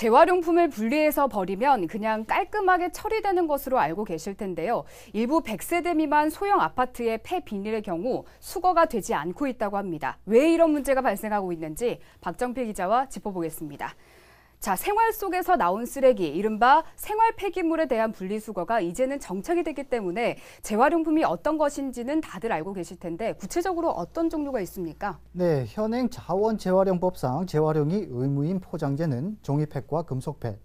재활용품을 분리해서 버리면 그냥 깔끔하게 처리되는 것으로 알고 계실 텐데요. 일부 100세대 미만 소형 아파트의 폐비닐의 경우 수거가 되지 않고 있다고 합니다. 왜 이런 문제가 발생하고 있는지 박정필 기자와 짚어보겠습니다. 자, 생활 속에서 나온 쓰레기, 이른바 생활 폐기물에 대한 분리수거가 이제는 정착이 되기 때문에 재활용품이 어떤 것인지는 다들 알고 계실 텐데 구체적으로 어떤 종류가 있습니까? 네, 현행 자원 재활용법상 재활용이 의무인 포장재는 종이팩과 금속팩,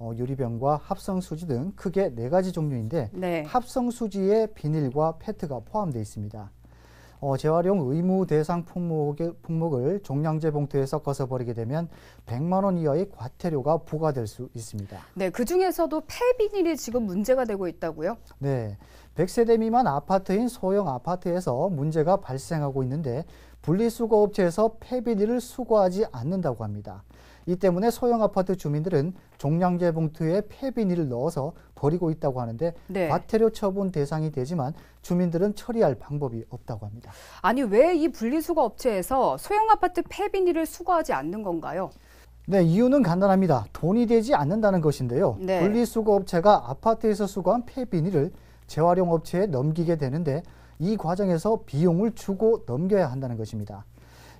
어, 유리병과 합성수지 등 크게 네 가지 종류인데 네. 합성수지에 비닐과 페트가 포함되어 있습니다. 어, 재활용 의무 대상 품목의, 품목을 종량제 봉투에 섞어서 버리게 되면 100만 원 이하의 과태료가 부과될 수 있습니다. 네, 그 중에서도 폐비닐이 지금 문제가 되고 있다고요? 네, 100세대 미만 아파트인 소형 아파트에서 문제가 발생하고 있는데 분리수거업체에서 폐비닐을 수거하지 않는다고 합니다. 이 때문에 소형 아파트 주민들은 종량제 봉투에 폐비닐을 넣어서 버리고 있다고 하는데 네. 과태료 처분 대상이 되지만 주민들은 처리할 방법이 없다고 합니다. 아니 왜 이 분리수거 업체에서 소형 아파트 폐비닐을 수거하지 않는 건가요? 네, 이유는 간단합니다. 돈이 되지 않는다는 것인데요. 네. 분리수거 업체가 아파트에서 수거한 폐비닐을 재활용 업체에 넘기게 되는데 이 과정에서 비용을 주고 넘겨야 한다는 것입니다.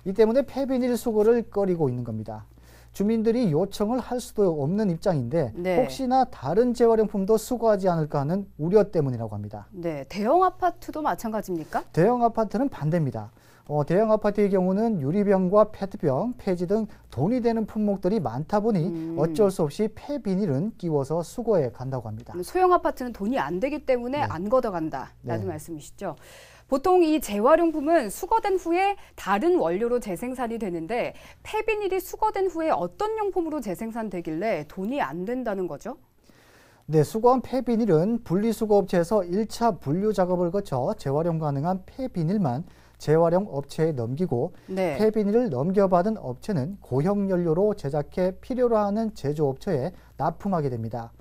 이 때문에 폐비닐 수거를 꺼리고 있는 겁니다. 주민들이 요청을 할 수도 없는 입장인데 네. 혹시나 다른 재활용품도 수거하지 않을까 하는 우려 때문이라고 합니다. 네, 대형 아파트도 마찬가지입니까? 대형 아파트는 반대입니다. 어, 대형 아파트의 경우는 유리병과 페트병, 폐지 등 돈이 되는 품목들이 많다 보니 음. 어쩔 수 없이 폐비닐은 끼워서 수거해 간다고 합니다. 소형 아파트는 돈이 안 되기 때문에 네. 안 걷어간다라는 네. 말씀이시죠. 보통 이 재활용품은 수거된 후에 다른 원료로 재생산이 되는데 폐비닐이 수거된 후에 어떤 용품으로 재생산되길래 돈이 안 된다는 거죠? 네, 수거한 폐비닐은 분리수거업체에서 1차 분류 작업을 거쳐 재활용 가능한 폐비닐만 재활용 업체에 넘기고 네. 폐비닐을 넘겨받은 업체는 고형 연료로 제작해 필요로 하는 제조업체에 납품하게 됩니다.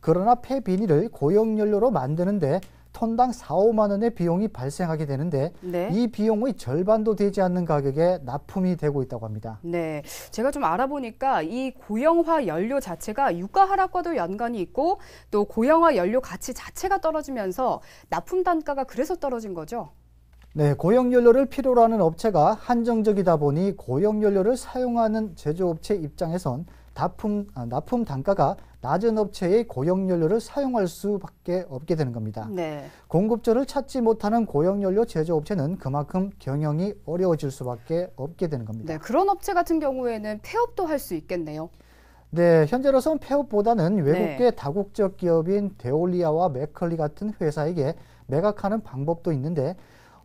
그러나 폐비닐을 고형 연료로 만드는데 톤당 4, 5만 원의 비용이 발생하게 되는데 네. 이 비용의 절반도 되지 않는 가격에 납품이 되고 있다고 합니다. 네, 제가 좀 알아보니까 이 고형화 연료 자체가 유가 하락과도 연관이 있고 또 고형화 연료 가치 자체가 떨어지면서 납품 단가가 그래서 떨어진 거죠? 네, 고형연료를 필요로 하는 업체가 한정적이다 보니 고형연료를 사용하는 제조업체 입장에선 납품, 아, 납품 단가가 낮은 업체의 고형연료를 사용할 수밖에 없게 되는 겁니다. 네. 공급자를 찾지 못하는 고형연료 제조업체는 그만큼 경영이 어려워질 수밖에 없게 되는 겁니다. 네, 그런 업체 같은 경우에는 폐업도 할 수 있겠네요. 네, 현재로선 폐업보다는 네. 외국계 네. 다국적 기업인 데올리아와 맥컬리 같은 회사에게 매각하는 방법도 있는데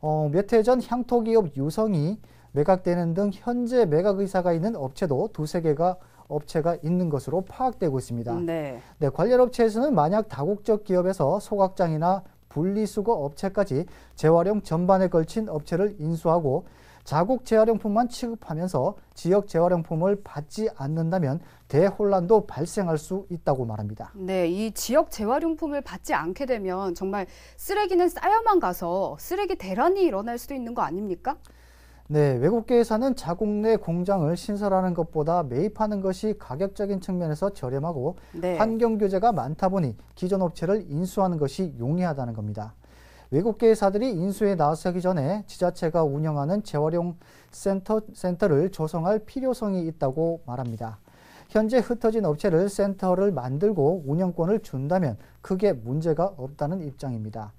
어, 몇해 전 향토기업 유성이 매각되는 등 현재 매각 의사가 있는 업체도 두세 개가 업체가 있는 것으로 파악되고 있습니다. 네. 네, 관련 업체에서는 만약 다국적 기업에서 소각장이나 분리수거 업체까지 재활용 전반에 걸친 업체를 인수하고 자국 재활용품만 취급하면서 지역 재활용품을 받지 않는다면 대혼란도 발생할 수 있다고 말합니다. 네, 이 지역 재활용품을 받지 않게 되면 정말 쓰레기는 쌓여만 가서 쓰레기 대란이 일어날 수도 있는 거 아닙니까? 네, 외국계 회사는 자국 내 공장을 신설하는 것보다 매입하는 것이 가격적인 측면에서 저렴하고 네. 환경 규제가 많다 보니 기존 업체를 인수하는 것이 용이하다는 겁니다. 외국계사들이 인수에 나서기 전에 지자체가 운영하는 재활용 센터, 센터를 조성할 필요성이 있다고 말합니다. 현재 흩어진 업체를 센터를 만들고 운영권을 준다면 크게 문제가 없다는 입장입니다.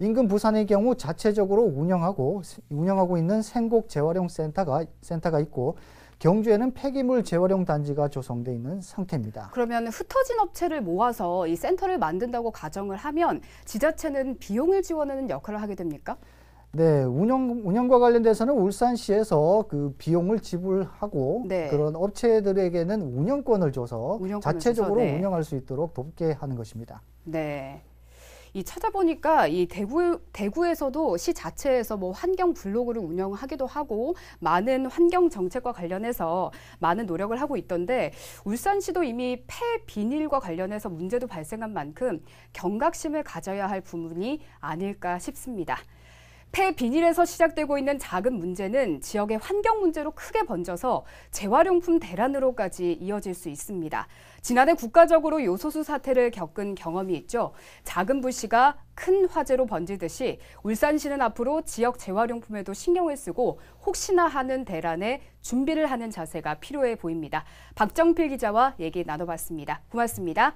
인근 부산의 경우 자체적으로 운영하고 운영하고 있는 생곡 재활용 센터가 센터가 있고 경주에는 폐기물 재활용 단지가 조성돼 있는 상태입니다. 그러면 흩어진 업체를 모아서 이 센터를 만든다고 가정을 하면 지자체는 비용을 지원하는 역할을 하게 됩니까? 네, 운영 운영과 관련돼서는 울산시에서 그 비용을 지불하고 네. 그런 업체들에게는 운영권을 줘서 운영권을 자체적으로 줘서, 네. 운영할 수 있도록 돕게 하는 것입니다. 네. 이 찾아보니까 이 대구 대구에서도 시 자체에서 뭐 환경 블로그를 운영하기도 하고 많은 환경 정책과 관련해서 많은 노력을 하고 있던데 울산시도 이미 폐 비닐과 관련해서 문제도 발생한 만큼 경각심을 가져야 할 부분이 아닐까 싶습니다. 폐비닐에서 시작되고 있는 작은 문제는 지역의 환경 문제로 크게 번져서 재활용품 대란으로까지 이어질 수 있습니다. 지난해 국가적으로 요소수 사태를 겪은 경험이 있죠. 작은 불씨가 큰 화재로 번지듯이 울산시는 앞으로 지역 재활용품에도 신경을 쓰고 혹시나 하는 대란에 준비를 하는 자세가 필요해 보입니다. 박정필 기자와 얘기 나눠봤습니다. 고맙습니다.